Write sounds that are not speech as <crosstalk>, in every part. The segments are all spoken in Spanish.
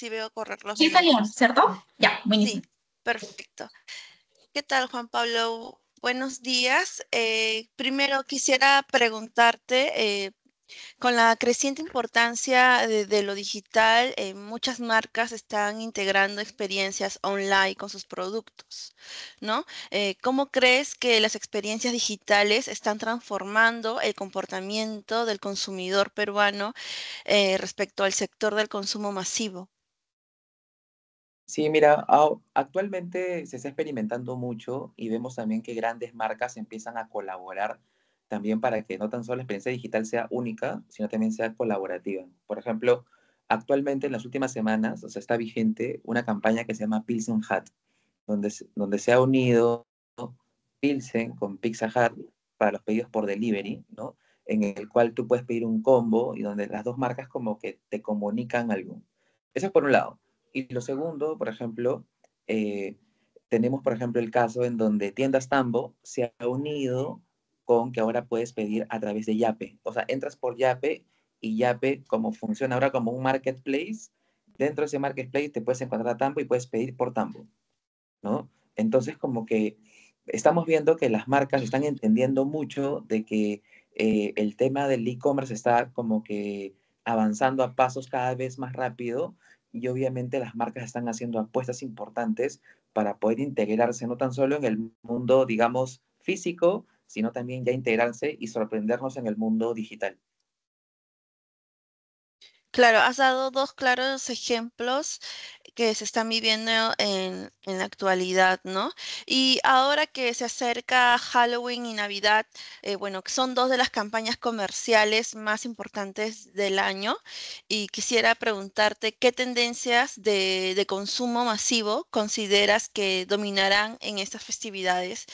sí veo correr los. ¿cierto? Ya, perfecto. ¿Qué tal, Juan Pablo? Buenos días. Eh, primero quisiera preguntarte, eh, con la creciente importancia de, lo digital, eh, muchas marcas están integrando experiencias online con sus productos, ¿no? ¿Cómo crees que las experiencias digitales están transformando el comportamiento del consumidor peruano respecto al sector del consumo masivo? Sí, mira, actualmente se está experimentando mucho y vemos también que grandes marcas empiezan a colaborar también para que no tan solo la experiencia digital sea única, sino también sea colaborativa. Por ejemplo, actualmente en las últimas semanas, o sea, está vigente una campaña que se llama Pilsen Hat, donde, se ha unido Pilsen con Pizza Hut para los pedidos por delivery, En el cual tú puedes pedir un combo y donde las dos marcas como que te comunican algo. Eso es por un lado. Y lo segundo, por ejemplo, eh, tenemos, por ejemplo, el caso en donde Tiendas Tambo se ha unido con que ahora puedes pedir a través de Yape. O sea, entras por Yape y Yape, como funciona ahora como un marketplace, dentro de ese marketplace te puedes encontrar a Tambo y puedes pedir por Tambo, ¿no? Entonces, como que estamos viendo que las marcas están entendiendo mucho de que eh, el tema del e-commerce está como que avanzando a pasos cada vez más rápido y obviamente las marcas están haciendo apuestas importantes para poder integrarse no tan solo en el mundo, digamos, físico, sino también ya integrarse y sorprendernos en el mundo digital. Claro, has dado dos claros ejemplos que se están viviendo en, la actualidad, ¿no? Y ahora que se acerca Halloween y Navidad, eh, bueno, son dos de las campañas comerciales más importantes del año, y quisiera preguntarte qué tendencias de consumo masivo consideras que dominarán en estas festividades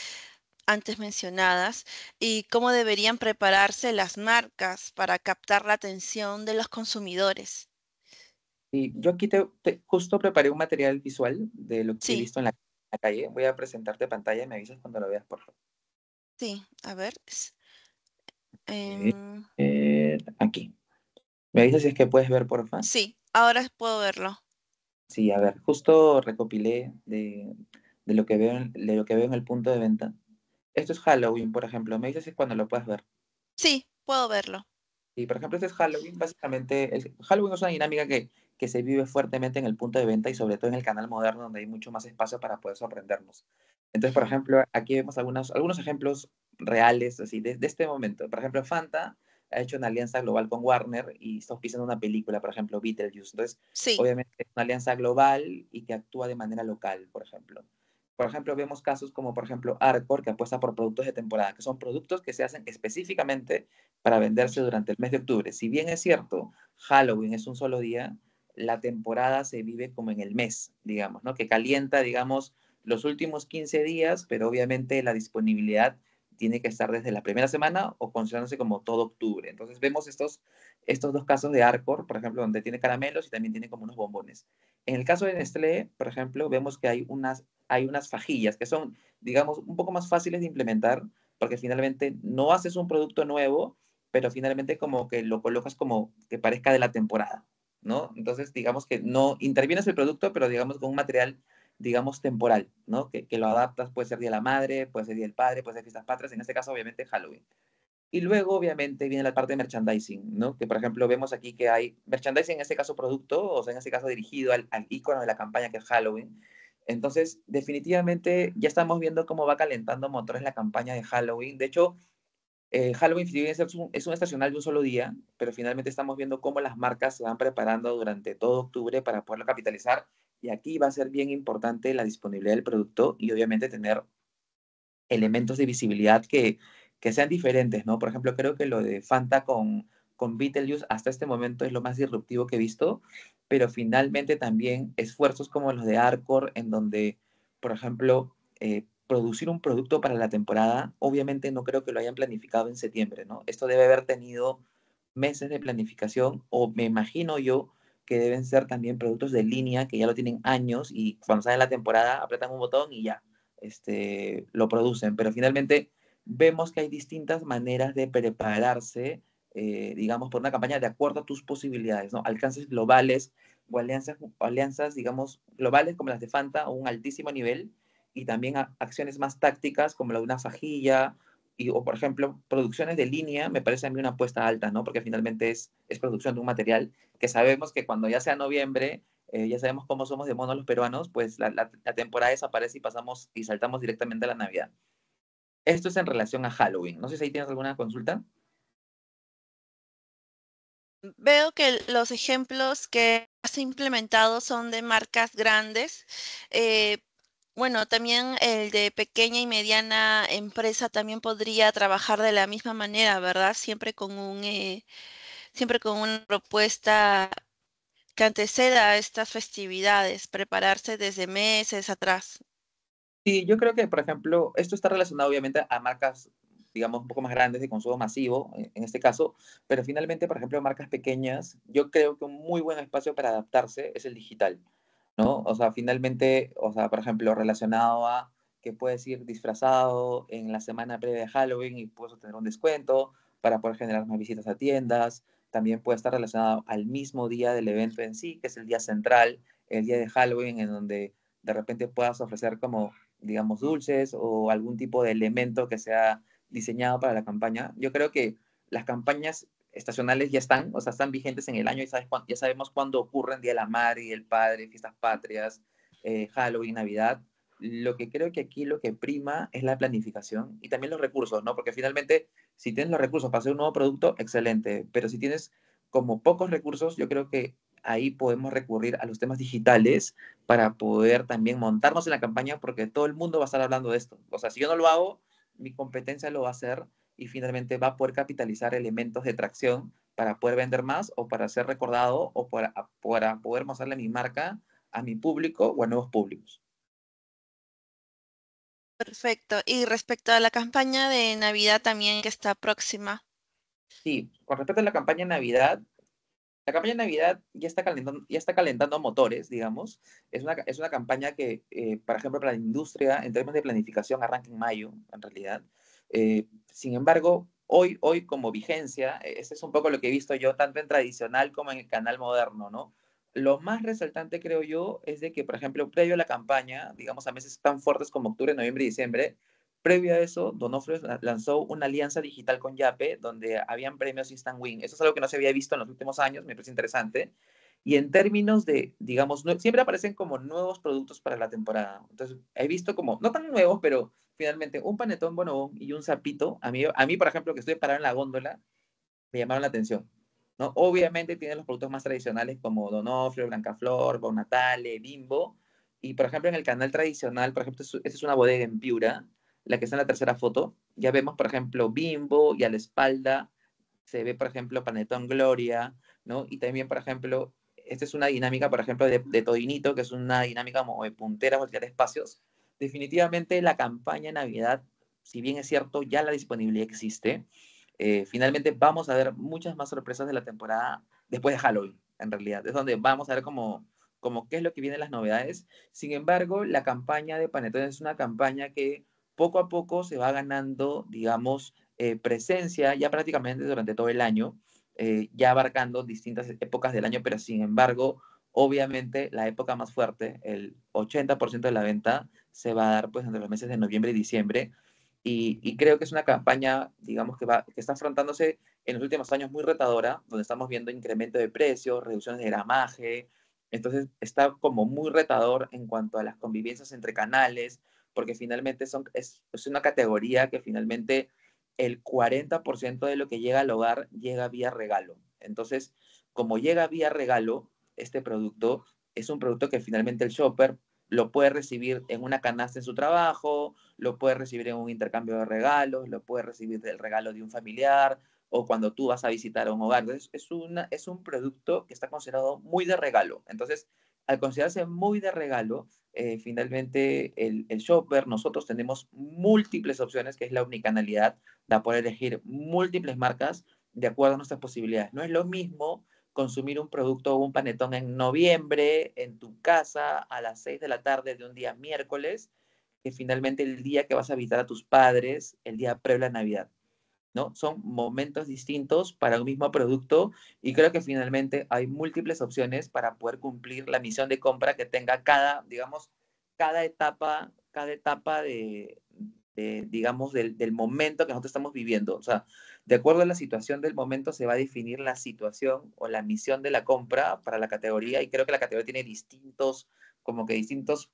antes mencionadas y cómo deberían prepararse las marcas para captar la atención de los consumidores yo aquí te, justo preparé un material visual de lo que he visto en la, calle. Voy a presentarte pantalla y me avisas cuando lo veas, por favor. Sí, a ver. Eh, em, eh, aquí. ¿Me avisas si es que puedes ver, por favor? Sí, ahora puedo verlo. Sí, a ver, justo recopilé de, de, lo que veo, de lo que veo en el punto de venta. Esto es Halloween, por ejemplo. ¿Me dices si es cuando lo puedes ver? Sí, puedo verlo. Y por ejemplo, este es Halloween. Básicamente, el, Halloween es una dinámica que que se vive fuertemente en el punto de venta y sobre todo en el canal moderno donde hay mucho más espacio para poder sorprendernos. Entonces, por ejemplo, aquí vemos algunos, algunos ejemplos reales así de, este momento. Por ejemplo, Fanta ha hecho una alianza global con Warner y está auspiciando una película, por ejemplo, Beetlejuice. Entonces, obviamente es una alianza global y que actúa de manera local, por ejemplo. Por ejemplo, vemos casos como, por ejemplo, Arcor, que apuesta por productos de temporada, que son productos que se hacen específicamente para venderse durante el mes de octubre. Si bien es cierto, Halloween es un solo día, la temporada se vive como en el mes, digamos, ¿no? Que calienta, digamos, los últimos 15 días, pero obviamente la disponibilidad tiene que estar desde la primera semana o considerándose como todo octubre. Entonces vemos estos, estos dos casos de Arcor, por ejemplo, donde tiene caramelos y también tiene como unos bombones. En el caso de Nestlé, por ejemplo, vemos que hay unas, hay unas fajillas que son, digamos, un poco más fáciles de implementar porque finalmente no haces un producto nuevo, pero finalmente como que lo colocas como que parezca de la temporada, ¿no? Entonces, digamos que no intervienes el producto, pero digamos con un material, digamos, temporal, ¿no? Que, que lo adaptas, puede ser Día de la Madre, puede ser Día del Padre, puede ser Fiestas Patrias, en este caso, obviamente, Halloween. Y luego, obviamente, viene la parte de merchandising, ¿no? Que, por ejemplo, vemos aquí que hay merchandising, en este caso, producto, o sea, en este caso, dirigido al, al ícono de la campaña, que es Halloween. Entonces, definitivamente, ya estamos viendo cómo va calentando motores la campaña de Halloween. De hecho, eh, Halloween, si es un, es estacional de un solo día, pero finalmente estamos viendo cómo las marcas se van preparando durante todo octubre para poderlo capitalizar. Y aquí va a ser bien importante la disponibilidad del producto y obviamente tener elementos de visibilidad que, que sean diferentes, ¿no? Por ejemplo, creo que lo de Fanta con, con Beetlejuice hasta este momento es lo más disruptivo que he visto, pero finalmente también esfuerzos como los de Arcor, en donde, por ejemplo, eh, producir un producto para la temporada, obviamente no creo que lo hayan planificado en septiembre, ¿no? Esto debe haber tenido meses de planificación o me imagino yo que deben ser también productos de línea que ya lo tienen años y cuando sale la temporada apretan un botón y ya este, lo producen. Pero finalmente vemos que hay distintas maneras de prepararse, eh, digamos, por una campaña de acuerdo a tus posibilidades, ¿no? Alcances globales o alianzas, alianzas, digamos, globales como las de Fanta a un altísimo nivel y también acciones más tácticas como la de una fajilla y, o, por ejemplo, producciones de línea, me parece a mí una apuesta alta, ¿no? Porque finalmente es, es producción de un material que sabemos que cuando ya sea noviembre, eh, ya sabemos cómo somos de mono los peruanos, pues la, temporada desaparece y pasamos y saltamos directamente a la Navidad. Esto es en relación a Halloween. No sé si ahí tienes alguna consulta veo que los ejemplos que has implementado son de marcas grandes, eh, bueno, también el de pequeña y mediana empresa también podría trabajar de la misma manera, ¿verdad? Siempre con un eh, siempre con una propuesta que anteceda a estas festividades, prepararse desde meses atrás. Sí, yo creo que, por ejemplo, esto está relacionado obviamente a marcas, digamos, un poco más grandes de consumo masivo, eh, en este caso, pero finalmente, por ejemplo, marcas pequeñas, yo creo que un muy buen espacio para adaptarse es el digital ¿no? O sea, finalmente, o sea, por ejemplo, relacionado a que puedes ir disfrazado en la semana previa de Halloween y puedes obtener un descuento para poder generar más visitas a tiendas. También puede estar relacionado al mismo día del evento en sí, que es el día central, el día de Halloween, en donde de repente puedas ofrecer como, digamos, dulces o algún tipo de elemento que sea diseñado para la campaña. Yo creo que las campañas estacionales ya están, o sea, están vigentes en el año y ya sabemos cuándo ocurren Día de la Madre, y el Padre, Fiestas Patrias, eh, Halloween, Navidad. Lo que creo que aquí lo que prima es la planificación y también los recursos, ¿no? Porque finalmente, si tienes los recursos para hacer un nuevo producto, excelente, pero si tienes como pocos recursos, yo creo que ahí podemos recurrir a los temas digitales para poder también montarnos en la campaña porque todo el mundo va a estar hablando de esto. O sea, si yo no lo hago, mi competencia lo va a hacer y finalmente va a poder capitalizar elementos de tracción para poder vender más o para ser recordado o para, poder mostrarle mi marca, a mi público o a nuevos públicos. Perfecto. Y respecto a la campaña de Navidad también que está próxima. Sí, con respecto a la campaña de Navidad, la campaña de Navidad ya está calentando, ya está calentando motores, digamos. Es una, campaña que, eh, por ejemplo, para la industria, en términos de planificación, arranca en mayo, en realidad. Eh, sin embargo, hoy, hoy como vigencia, e, ese es un poco lo que he visto yo tanto en tradicional como en el canal moderno, ¿no? Lo más resaltante, creo yo, es de que, por ejemplo, previo a la campaña, digamos a meses tan fuertes como octubre, noviembre y diciembre, previo a eso, Donofrio lanzó una alianza digital con Yape, donde habían premios Instant Win. Eso es algo que no se había visto en los últimos años, me parece interesante. Y en términos de, digamos, siempre aparecen como nuevos productos para la temporada. Entonces, he visto como, no tan nuevos, pero finalmente un panetón bonobón y un sapito, a mí, a mí, por ejemplo, que estoy parado en la góndola, me llamaron la atención. ¿no? Obviamente tienen los productos más tradicionales como Donofrio, Blancaflor, Bonatale, Bimbo. Y por ejemplo, en el canal tradicional, por ejemplo, esta es una bodega en Piura, la que está en la tercera foto. Ya vemos, por ejemplo, Bimbo y a la espalda se ve, por ejemplo, Panetón Gloria, ¿no? Y también, por ejemplo, esta es una dinámica, por ejemplo, de, Todinito, que es una dinámica como de punteras, voltear espacios, definitivamente la campaña Navidad, si bien es cierto, ya la disponibilidad existe, eh, finalmente vamos a ver muchas más sorpresas de la temporada después de Halloween, en realidad. Es donde vamos a ver como, como qué es lo que vienen las novedades. Sin embargo, la campaña de Panetón es una campaña que poco a poco se va ganando, digamos, eh, presencia ya prácticamente durante todo el año, eh, ya abarcando distintas épocas del año, pero sin embargo, obviamente la época más fuerte, el 80% de la venta, se va a dar pues entre los meses de noviembre y diciembre. Y, creo que es una campaña, digamos, que, va, que está afrontándose en los últimos años muy retadora, donde estamos viendo incremento de precios, reducciones de gramaje. Entonces está como muy retador en cuanto a las convivencias entre canales, porque finalmente son, es, es una categoría que finalmente el 40% de lo que llega al hogar llega vía regalo. Entonces, como llega vía regalo, este producto es un producto que finalmente el shopper lo puede recibir en una canasta en su trabajo, lo puede recibir en un intercambio de regalos, lo puede recibir del regalo de un familiar o cuando tú vas a visitar un hogar. es, es un producto que está considerado muy de regalo. Entonces, al considerarse muy de regalo, eh, finalmente el, el, shopper, nosotros tenemos múltiples opciones, que es la unicanalidad, de poder elegir múltiples marcas de acuerdo a nuestras posibilidades. No es lo mismo consumir un producto o un panetón en noviembre, en tu casa, a las 6 de la tarde de un día miércoles, que finalmente el día que vas a visitar a tus padres, el día previo a la Navidad. ¿no? Son momentos distintos para un mismo producto y creo que finalmente hay múltiples opciones para poder cumplir la misión de compra que tenga cada, digamos, cada etapa, cada etapa de, digamos, del, del momento que nosotros estamos viviendo. O sea, de acuerdo a la situación del momento, se va a definir la situación o la misión de la compra para la categoría y creo que la categoría tiene distintos, como que distintos,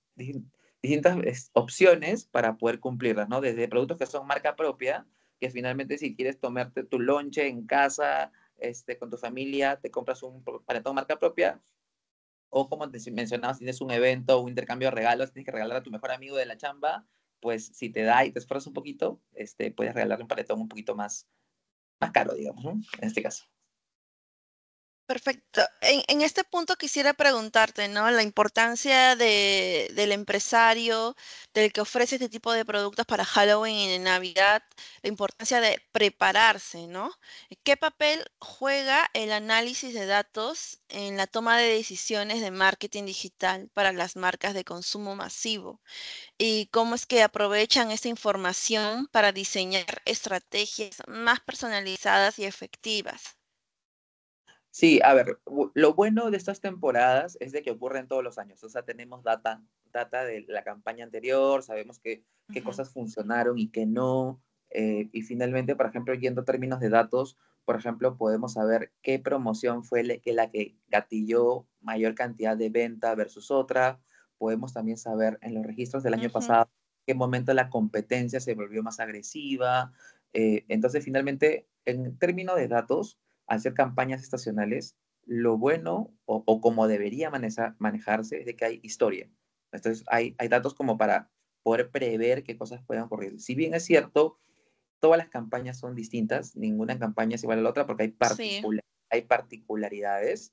distintas opciones para poder cumplirlas, ¿no? Desde productos que son marca propia, que finalmente si quieres tomarte tu lonche en casa, este, con tu familia, te compras un paletón marca propia, o como te mencionaba, si tienes un evento o un intercambio de regalos, tienes que regalar a tu mejor amigo de la chamba, pues si te da y te esfuerzas un poquito, este, puedes regalarle un paletón un poquito más, más caro, digamos, en este caso. Perfecto. En, este punto quisiera preguntarte, ¿no? La importancia del empresario, del que ofrece este tipo de productos para Halloween y Navidad, la importancia de prepararse, ¿no? ¿Qué papel juega el análisis de datos en la toma de decisiones de marketing digital para las marcas de consumo masivo? ¿Y cómo es que aprovechan esta información para diseñar estrategias más personalizadas y efectivas? Sí, a ver, lo bueno de estas temporadas es de que ocurren todos los años, o sea, tenemos data, data de la campaña anterior, sabemos qué cosas funcionaron y qué no, eh, y finalmente, por ejemplo, yendo a términos de datos, por ejemplo, podemos saber qué promoción fue la que gatilló mayor cantidad de venta versus otra, podemos también saber en los registros del año pasado qué momento la competencia se volvió más agresiva, eh, entonces finalmente, en términos de datos, hacer campañas estacionales, lo bueno o, como debería manejarse es de que hay historia. Entonces, hay, datos como para poder prever qué cosas pueden ocurrir. Si bien es cierto, todas las campañas son distintas, ninguna campaña es igual a la otra porque hay, particular, hay particularidades,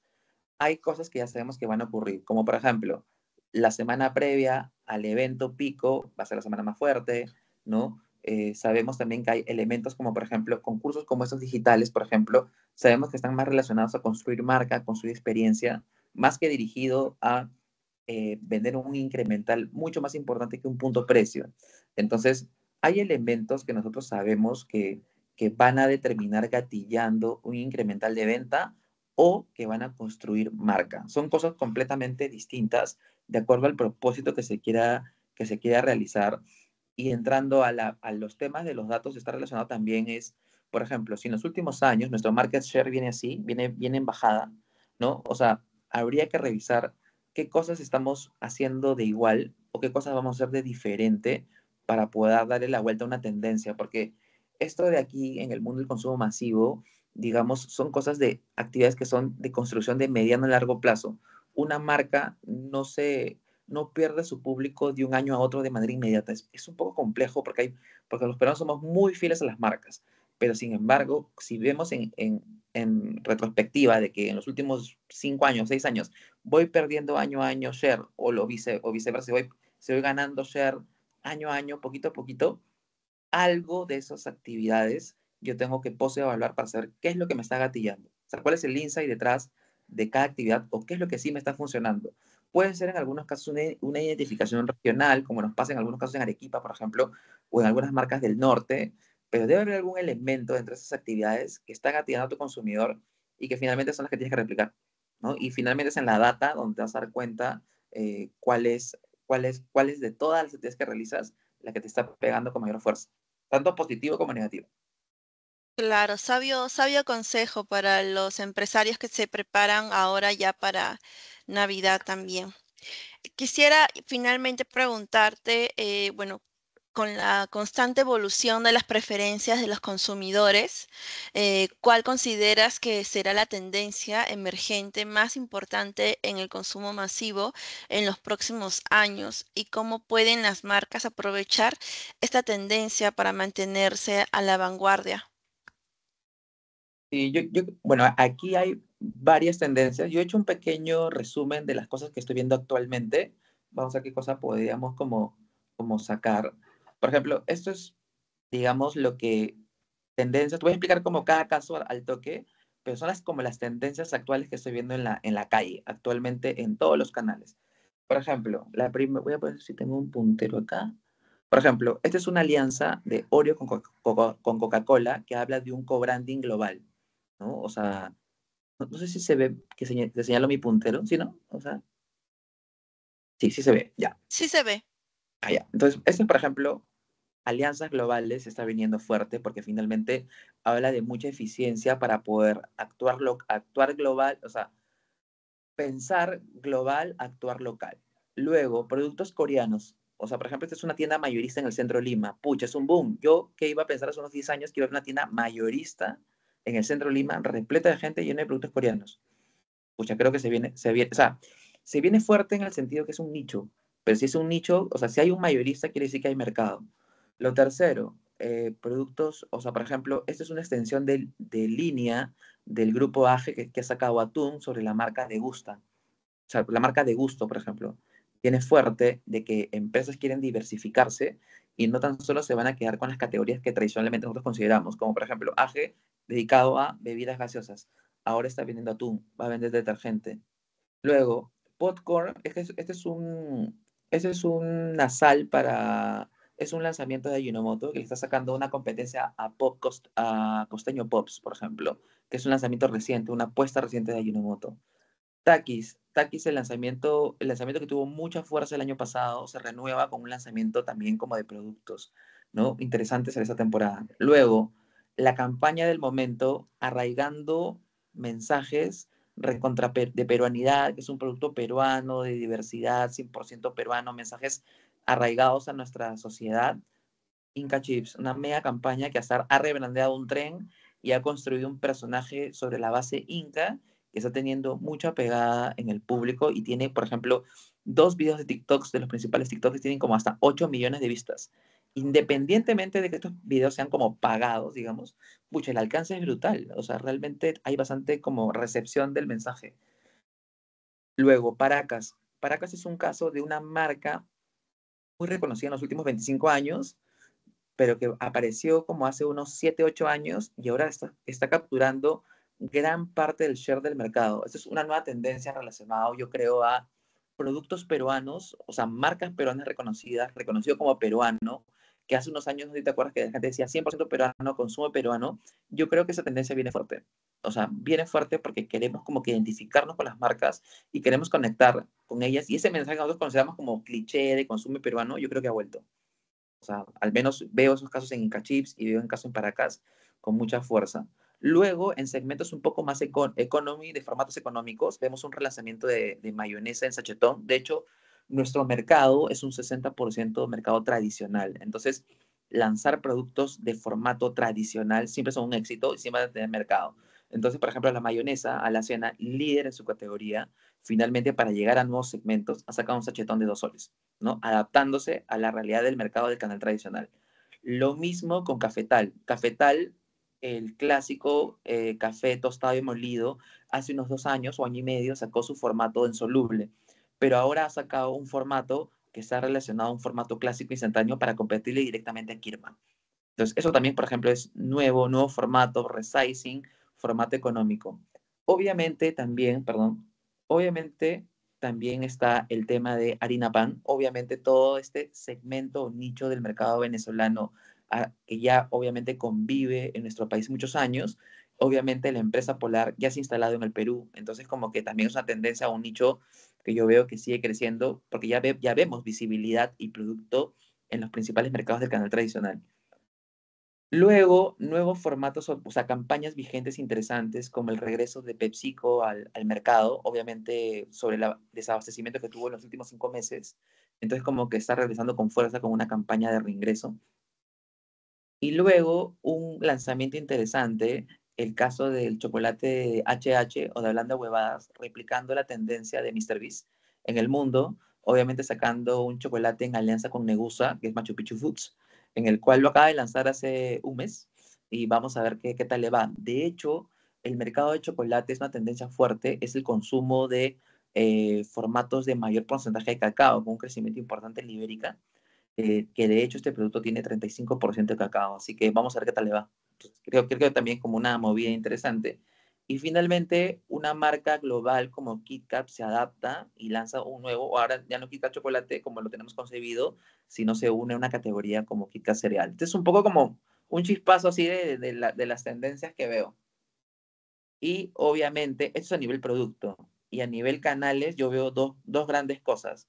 hay cosas que ya sabemos que van a ocurrir, como por ejemplo, la semana previa al evento pico va a ser la semana más fuerte, ¿no? Eh, sabemos también que hay elementos como, por ejemplo, concursos como estos digitales, por ejemplo, sabemos que están más relacionados a construir marca, construir experiencia, más que dirigido a eh, vender un incremental mucho más importante que un punto precio. Entonces, hay elementos que nosotros sabemos que, que van a determinar gatillando un incremental de venta o que van a construir marca. Son cosas completamente distintas de acuerdo al propósito que se quiera, que se quiera realizar y entrando a, la, a, los temas de los datos está relacionado también es, por ejemplo, si en los últimos años nuestro market share viene así, viene, viene en bajada, ¿no? O sea, habría que revisar qué cosas estamos haciendo de igual o qué cosas vamos a hacer de diferente para poder darle la vuelta a una tendencia, porque esto de aquí en el mundo del consumo masivo, digamos, son cosas de actividades que son de construcción de mediano a largo plazo. Una marca no se no pierde su público de un año a otro de manera inmediata. Es, un poco complejo porque, hay, porque los peruanos somos muy fieles a las marcas, pero sin embargo, si vemos en, retrospectiva de que en los últimos cinco años, seis años, voy perdiendo año a año share o, lo vice, o viceversa, si voy, ganando share año a año, poquito a poquito, algo de esas actividades yo tengo que evaluar para saber qué es lo que me está gatillando. O sea, cuál es el insight detrás de cada actividad o qué es lo que sí me está funcionando. Puede ser en algunos casos una, identificación regional, como nos pasa en algunos casos en Arequipa, por ejemplo, o en algunas marcas del norte, pero debe haber algún elemento entre esas actividades que está gatillando a tu consumidor y que finalmente son las que tienes que replicar. Y finalmente es en la data donde vas a dar cuenta eh, cuál, es, cuál, es, cuál de todas las actividades que realizas la que te está pegando con mayor fuerza, tanto positivo como negativo. Claro, sabio, sabio consejo para los empresarios que se preparan ahora ya para Navidad también. Quisiera finalmente preguntarte, eh, bueno, con la constante evolución de las preferencias de los consumidores, eh, ¿cuál consideras que será la tendencia emergente más importante en el consumo masivo en los próximos años y cómo pueden las marcas aprovechar esta tendencia para mantenerse a la vanguardia? yo, bueno, aquí hay varias tendencias. Yo he hecho un pequeño resumen de las cosas que estoy viendo actualmente. Vamos a ver qué cosa podríamos como, como sacar. Por ejemplo, esto es, digamos, lo que tendencias, te voy a explicar como cada caso al, toque, pero son las, como las tendencias actuales que estoy viendo en la, en la calle, actualmente en todos los canales. Por ejemplo, la primera, voy a poner si tengo un puntero acá. Por ejemplo, esta es una alianza de Oreo con, con Coca-Cola que habla de un co-branding global. ¿no? O sea, no, sé si se ve que señalo mi puntero, si no? O sea, sí, sí se ve, ya. Sí se ve. Ah, Entonces, este, por ejemplo, alianzas globales está viniendo fuerte porque finalmente habla de mucha eficiencia para poder actuar, actuar global, o sea, pensar global, actuar local. Luego, productos coreanos. O sea, por ejemplo, esta es una tienda mayorista en el centro de Lima. Pucha, es un boom. Yo que iba a pensar hace unos 10 años que iba a una tienda mayorista en el centro de Lima, repleta de gente llena de productos coreanos. sea, creo que se viene, se viene, o sea, se viene fuerte en el sentido que es un nicho, pero si es un nicho, o sea, si hay un mayorista, quiere decir que hay mercado. Lo tercero, eh, productos, o sea, por ejemplo, esta es una extensión de, línea del grupo AGE que, que, ha sacado Atún sobre la marca de Gusta, o sea, la marca de Gusto, por ejemplo tiene fuerte de que empresas quieren diversificarse y no tan solo se van a quedar con las categorías que tradicionalmente nosotros consideramos, como por ejemplo AGE, dedicado a bebidas gaseosas. Ahora está vendiendo atún, va a vender detergente. Luego, Podcorn, este es, este un, este es para, es un lanzamiento de Yunomoto que le está sacando una competencia a, a Costeño Pops, por ejemplo, que es un lanzamiento reciente, una apuesta reciente de Yunomoto. Takis, aquí el lanzamiento, el lanzamiento que tuvo mucha fuerza el año pasado, se renueva con un lanzamiento también como de productos, ¿no? Interesantes en esta temporada. Luego, la campaña del momento, arraigando mensajes de peruanidad, que es un producto peruano, de diversidad, 100% peruano, mensajes arraigados a nuestra sociedad. Inca Chips, una mega campaña que ha rebrandeado un tren y ha construido un personaje sobre la base inca que está teniendo mucha pegada en el público y tiene, por ejemplo, dos videos de TikToks de los principales TikToks que tienen como hasta 8 millones de vistas. Independientemente de que estos videos sean como pagados, digamos, pucha, el alcance es brutal. O sea, realmente hay bastante como recepción del mensaje. Luego, Paracas. Paracas es un caso de una marca muy reconocida en los últimos 25 años, pero que apareció como hace unos 7, 8 años y ahora está, está capturando gran parte del share del mercado. Esa es una nueva tendencia relacionada, yo creo, a productos peruanos, o sea, marcas peruanas reconocidas, reconocido como peruano, que hace unos años, no te acuerdas que la gente decía 100% peruano, consumo peruano, yo creo que esa tendencia viene fuerte. O sea, viene fuerte porque queremos como que identificarnos con las marcas y queremos conectar con ellas. Y ese mensaje que nosotros consideramos como cliché de consumo peruano, yo creo que ha vuelto. O sea, al menos veo esos casos en Chips y veo en casos en Paracas con mucha fuerza. Luego, en segmentos un poco más econ economy, de formatos económicos, vemos un relanzamiento de, mayonesa en sachetón. De hecho, nuestro mercado es un 60% mercado tradicional. Entonces, lanzar productos de formato tradicional siempre son un éxito y siempre van a tener mercado. Entonces, por ejemplo, la mayonesa a la cena, líder en su categoría, finalmente para llegar a nuevos segmentos, ha sacado un sachetón de dos soles, ¿no? Adaptándose a la realidad del mercado del canal tradicional. Lo mismo con Cafetal. Cafetal el clásico eh, café tostado y molido, hace unos dos años o año y medio sacó su formato insoluble, pero ahora ha sacado un formato que está relacionado a un formato clásico instantáneo para competirle directamente a Kirman. Entonces, eso también, por ejemplo, es nuevo, nuevo formato, resizing, formato económico. Obviamente también, perdón, obviamente también está el tema de harina pan. Obviamente todo este segmento o nicho del mercado venezolano que ya obviamente convive en nuestro país muchos años, obviamente la empresa polar ya se ha instalado en el Perú, entonces como que también es una tendencia a un nicho que yo veo que sigue creciendo, porque ya, ya vemos visibilidad y producto en los principales mercados del canal tradicional. Luego, nuevos formatos, o sea, campañas vigentes interesantes, como el regreso de PepsiCo al, al mercado, obviamente sobre el desabastecimiento que tuvo en los últimos cinco meses. Entonces, como que está regresando con fuerza con una campaña de reingreso. Y luego un lanzamiento interesante, el caso del chocolate HH o de hablando Huevadas, replicando la tendencia de Mr. Beast en el mundo, obviamente sacando un chocolate en alianza con Negusa, que es Machu Picchu Foods, en el cual lo acaba de lanzar hace un mes y vamos a ver qué, qué tal le va. De hecho, el mercado de chocolate es una tendencia fuerte, es el consumo de eh, formatos de mayor porcentaje de cacao, con un crecimiento importante en Ibérica. Eh, que de hecho este producto tiene 35% de cacao, así que vamos a ver qué tal le va. creo, que también como una movida interesante. Y finalmente, una marca global como KitKat se adapta y lanza un nuevo, ahora ya no KitKat chocolate como lo tenemos concebido, sino se une a una categoría como KitKat cereal. Entonces, un poco como un chispazo así de, las tendencias que veo. Y obviamente, esto es a nivel producto. Y a nivel canales, yo veo dos, dos grandes cosas.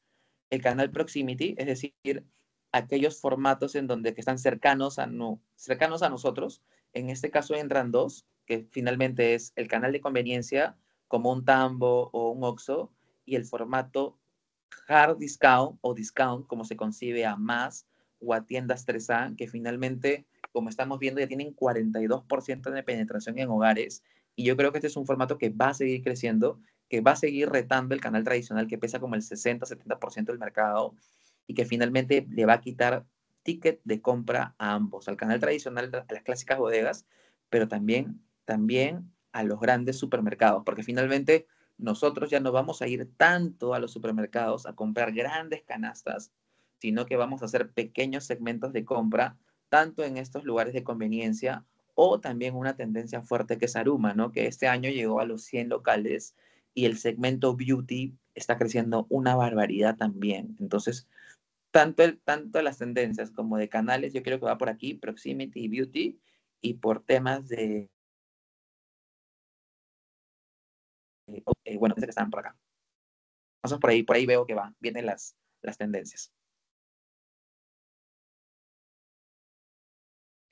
El canal proximity, es decir, aquellos formatos en donde que están cercanos a, no, cercanos a nosotros. En este caso entran dos, que finalmente es el canal de conveniencia, como un tambo o un oxo, y el formato hard discount o discount, como se concibe a más o a tiendas 3A, que finalmente, como estamos viendo, ya tienen 42% de penetración en hogares. Y yo creo que este es un formato que va a seguir creciendo, que va a seguir retando el canal tradicional que pesa como el 60-70% del mercado y que finalmente le va a quitar ticket de compra a ambos, al canal tradicional, a las clásicas bodegas, pero también, también a los grandes supermercados, porque finalmente nosotros ya no vamos a ir tanto a los supermercados a comprar grandes canastas, sino que vamos a hacer pequeños segmentos de compra, tanto en estos lugares de conveniencia o también una tendencia fuerte que es Aruma, ¿no? que este año llegó a los 100 locales y el segmento beauty está creciendo una barbaridad también. Entonces, tanto, el, tanto las tendencias como de canales, yo creo que va por aquí, proximity y beauty, y por temas de... Eh, bueno, bueno, que están por acá. vamos por ahí, por ahí veo que van, vienen las, las tendencias.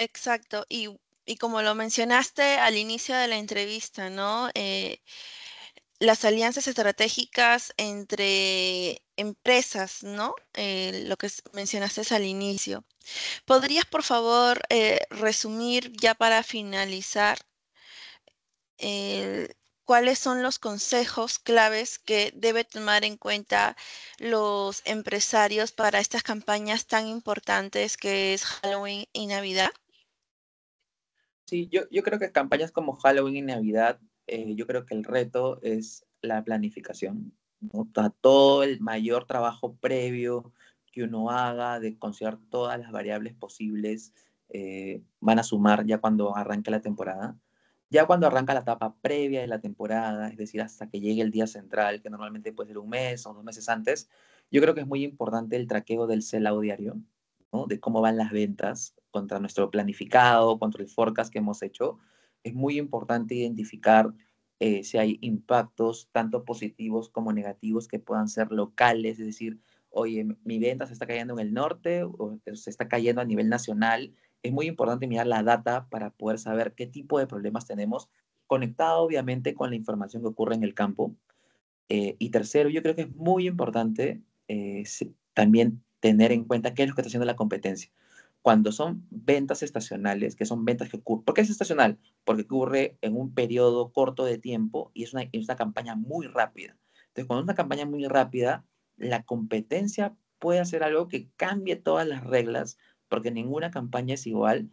Exacto, y, como lo mencionaste al inicio de la entrevista, ¿no? Eh, las alianzas estratégicas entre empresas, ¿no? Eh, lo que mencionaste al inicio. ¿Podrías, por favor, eh, resumir ya para finalizar eh, cuáles son los consejos claves que debe tomar en cuenta los empresarios para estas campañas tan importantes que es Halloween y Navidad? Sí, yo creo que campañas como Halloween y Navidad eh, yo creo que el reto es la planificación, ¿no? todo el mayor trabajo previo que uno haga, de considerar todas las variables posibles, eh, van a sumar ya cuando arranque la temporada. Ya cuando arranca la etapa previa de la temporada, es decir, hasta que llegue el día central, que normalmente puede ser un mes o dos meses antes, yo creo que es muy importante el traqueo del sellout diario, de cómo van las ventas contra nuestro planificado, contra el forecast que hemos hecho, es muy importante identificar eh, si hay impactos tanto positivos como negativos que puedan ser locales, es decir, oye, mi venta se está cayendo en el norte o se está cayendo a nivel nacional. Es muy importante mirar la data para poder saber qué tipo de problemas tenemos, conectado obviamente con la información que ocurre en el campo. Eh, y tercero, yo creo que es muy importante eh, también tener en cuenta qué es lo que está haciendo la competencia. Cuando son ventas estacionales, que son ventas que ocurren, ¿por qué es estacional? Porque ocurre en un periodo corto de tiempo y es una, es una campaña muy rápida. Entonces, cuando es una campaña muy rápida, la competencia puede hacer algo que cambie todas las reglas, porque ninguna campaña es igual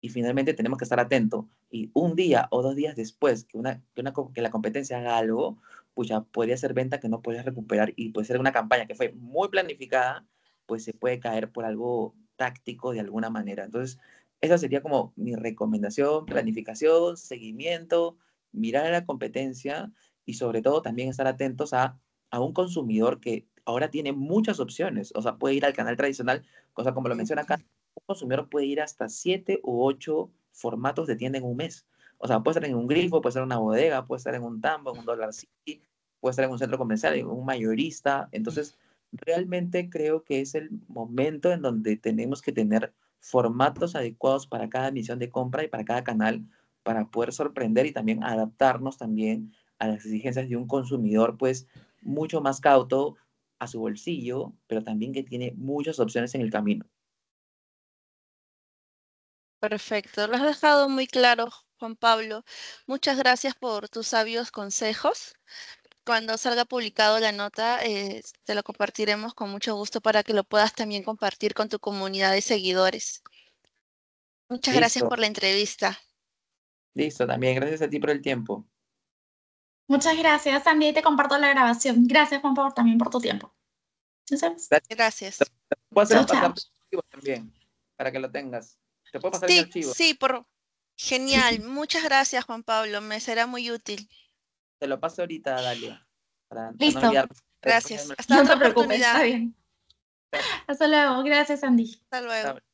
y finalmente tenemos que estar atentos. Y un día o dos días después que, una, que, que la competencia haga algo, pues ya podría ser venta que no puedes recuperar y puede ser una campaña que fue muy planificada, pues se puede caer por algo táctico de alguna manera. Entonces, esa sería como mi recomendación, planificación, seguimiento, mirar a la competencia y sobre todo también estar atentos a, a un consumidor que ahora tiene muchas opciones. O sea, puede ir al canal tradicional, cosa como lo menciona acá, un consumidor puede ir hasta siete u ocho formatos de tienda en un mes. O sea, puede estar en un grifo, puede estar en una bodega, puede estar en un tambo, en un dólar City, puede estar en un centro comercial, en un mayorista. Entonces, realmente creo que es el momento en donde tenemos que tener formatos adecuados para cada misión de compra y para cada canal para poder sorprender y también adaptarnos también a las exigencias de un consumidor pues mucho más cauto a su bolsillo, pero también que tiene muchas opciones en el camino. Perfecto, lo has dejado muy claro, Juan Pablo. Muchas gracias por tus sabios consejos cuando salga publicado la nota, eh, te lo compartiremos con mucho gusto para que lo puedas también compartir con tu comunidad de seguidores. Muchas gracias por la entrevista. Listo, también gracias a ti por el tiempo. Muchas gracias, también te comparto la grabación. Gracias, Juan, Pablo también por tu tiempo. Gracias. gracias. puedo hacer también, para que lo tengas. Te puedo pasar sí, el archivo. Sí, por... genial. <laughs> Muchas gracias, Juan Pablo. Me será muy útil. Te lo paso ahorita, Dalia. Para Listo. Gracias. Hasta no te preocupes, está bien. Hasta luego. Gracias, Andy. Hasta luego.